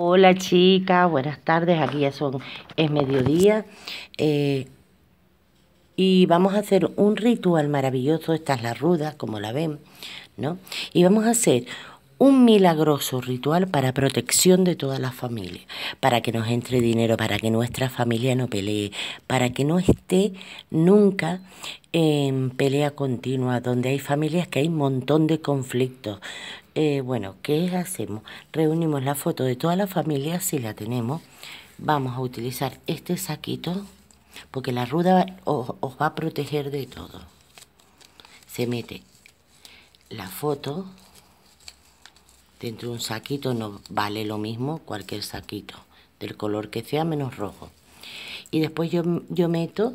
Hola chicas, buenas tardes, aquí ya son, es mediodía eh, y vamos a hacer un ritual maravilloso, esta es la ruda, como la ven, ¿no? Y vamos a hacer un milagroso ritual para protección de toda la familia, para que nos entre dinero, para que nuestra familia no pelee, para que no esté nunca en pelea continua, donde hay familias que hay un montón de conflictos. Eh, bueno, ¿qué hacemos? Reunimos la foto de toda la familia, si la tenemos. Vamos a utilizar este saquito, porque la ruda os va a proteger de todo. Se mete la foto Dentro de un saquito no vale lo mismo cualquier saquito, del color que sea menos rojo. Y después yo, yo meto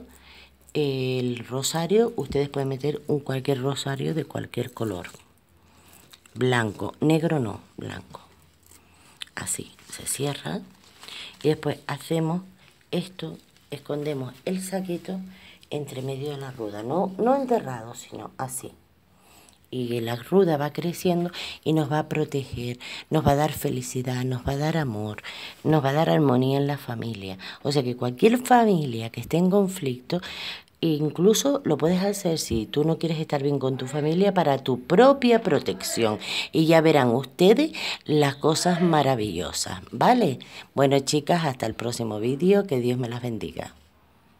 eh, el rosario, ustedes pueden meter un cualquier rosario de cualquier color. Blanco, negro no, blanco. Así, se cierra. Y después hacemos esto, escondemos el saquito entre medio de la ruda no, no enterrado, sino así y la ruda va creciendo y nos va a proteger, nos va a dar felicidad, nos va a dar amor, nos va a dar armonía en la familia. O sea que cualquier familia que esté en conflicto, incluso lo puedes hacer si tú no quieres estar bien con tu familia para tu propia protección. Y ya verán ustedes las cosas maravillosas, ¿vale? Bueno chicas, hasta el próximo vídeo, que Dios me las bendiga.